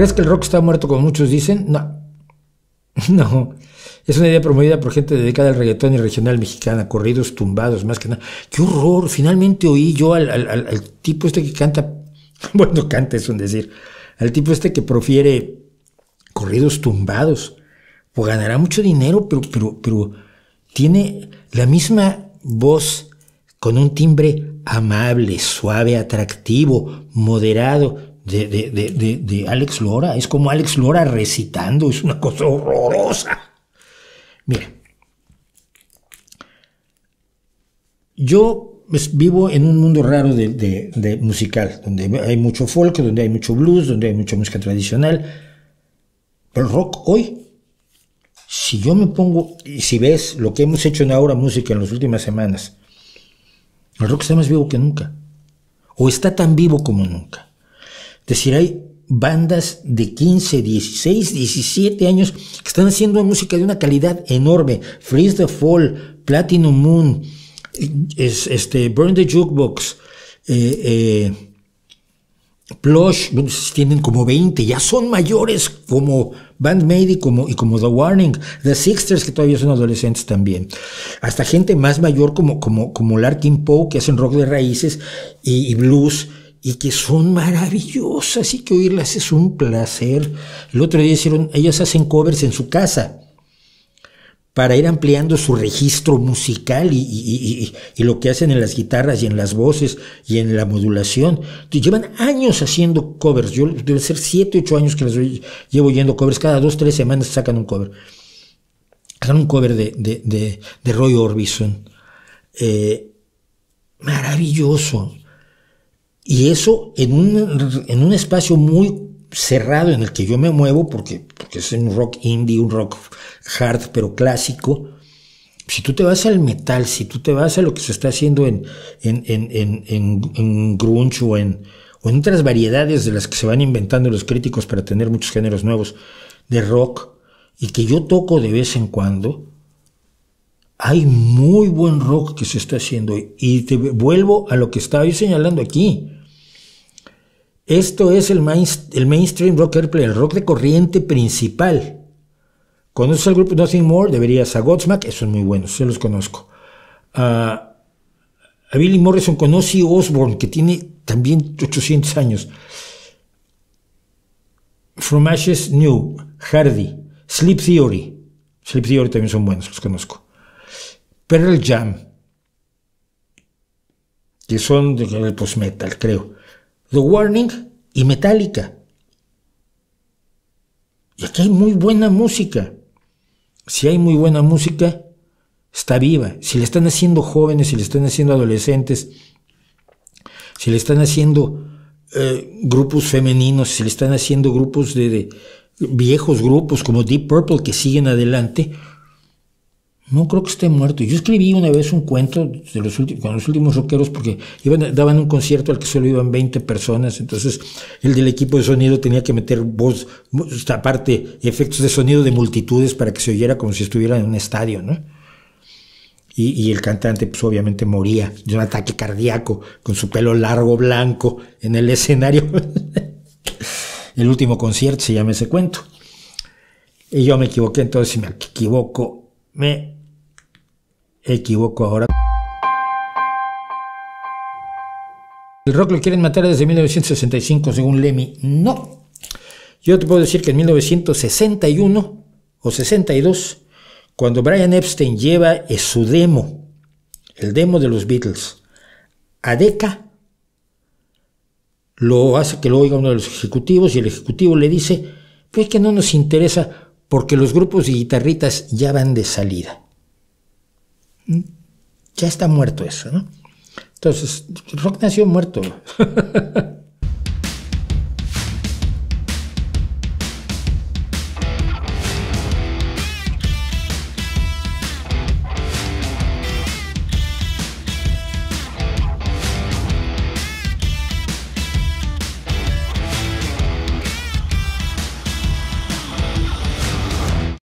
¿Crees que el rock está muerto como muchos dicen? No. No. Es una idea promovida por gente dedicada al reggaetón y regional mexicana, corridos tumbados, más que nada. ¡Qué horror! Finalmente oí yo al, tipo este que canta, bueno, canta es un decir, al tipo este que profiere corridos tumbados. Pues ganará mucho dinero, pero, pero, pero tiene la misma voz con un timbre amable, suave, atractivo, moderado, de, de, de, Alex Lora. Es como Alex Lora recitando, es una cosa horrorosa. Mira, yo vivo en un mundo raro de, musical, donde hay mucho folk, donde hay mucho blues, donde hay mucha música tradicional, pero el rock hoy. Si yo me pongo, y si ves lo que hemos hecho en Ahora Música en las últimas semanas, el rock está más vivo que nunca. O está tan vivo como nunca decir, hay bandas de 15, 16, 17 años que están haciendo música de una calidad enorme. Freeze the Fall, Platinum Moon, es, este, Burn the Jukebox, eh, eh, Plush, tienen como 20, ya son mayores como Bandmade y como, y como The Warning, The Sixters, que todavía son adolescentes también. Hasta gente más mayor como, como, como Larkin Poe, que hacen rock de raíces y blues y que son maravillosas y que oírlas es un placer. El otro día hicieron, ellas hacen covers en su casa para ir ampliando su registro musical y, lo que hacen en las guitarras y en las voces y en la modulación. Llevan años haciendo covers. Yo debe ser 7, 8 años que les llevo yendo covers. Cada 2, 3 semanas sacan un cover. Sacan un cover de, Roy Orbison. Eh, maravilloso. Y eso en un, en un espacio muy cerrado en el que yo me muevo, porque, porque es un rock indie, un rock hard, pero clásico. Si tú te vas al metal, si tú te vas a lo que se está haciendo en, en, en, en grunge o en, o en otras variedades de las que se van inventando los críticos para tener muchos géneros nuevos de rock, y que yo toco de vez en cuando, hay muy buen rock que se está haciendo. Y te vuelvo a lo que estaba señalando aquí. Esto es el, main, el mainstream rock airplay, el rock de corriente principal. ¿Conoces al grupo Nothing More? Deberías a Godsmack, esos son muy buenos, yo los conozco. Ah, a Billy Morrison a Osborne, que tiene también 800 años. From Ashes New, Hardy, Sleep Theory. Sleep Theory también son buenos, los conozco. Pearl Jam, que son de post-metal, creo. The Warning y Metallica. Y aquí hay muy buena música. Si hay muy buena música, está viva. Si le están haciendo jóvenes, si le están haciendo adolescentes, si le eh, están haciendo grupos femeninos, si le están haciendo grupos de viejos grupos como Deep Purple que siguen adelante, no creo que esté muerto. Yo escribí una vez un cuento de los últimos, con los últimos rockeros porque daban un concierto al que solo iban 20 personas, entonces el del equipo de sonido tenía que meter voz, aparte efectos de sonido de multitudes para que se oyera como si estuviera en un estadio, ¿no? Y, el cantante pues obviamente moría de un ataque cardíaco con su pelo largo blanco en el escenario. el último concierto se llama ese cuento. Y yo me equivoqué, entonces si me equivoco, me equivoco ahora. El rock lo quieren matar desde 1965, según Lemmy. No. Yo te puedo decir que en 1961 o 62, cuando Brian Epstein lleva eh, su demo, el demo de los Beatles, a Deca lo hace que lo oiga uno de los ejecutivos y el ejecutivo le dice, pues que no nos interesa porque los grupos de guitarritas ya van de salida ya está muerto eso, ¿no? Entonces, rock nació muerto.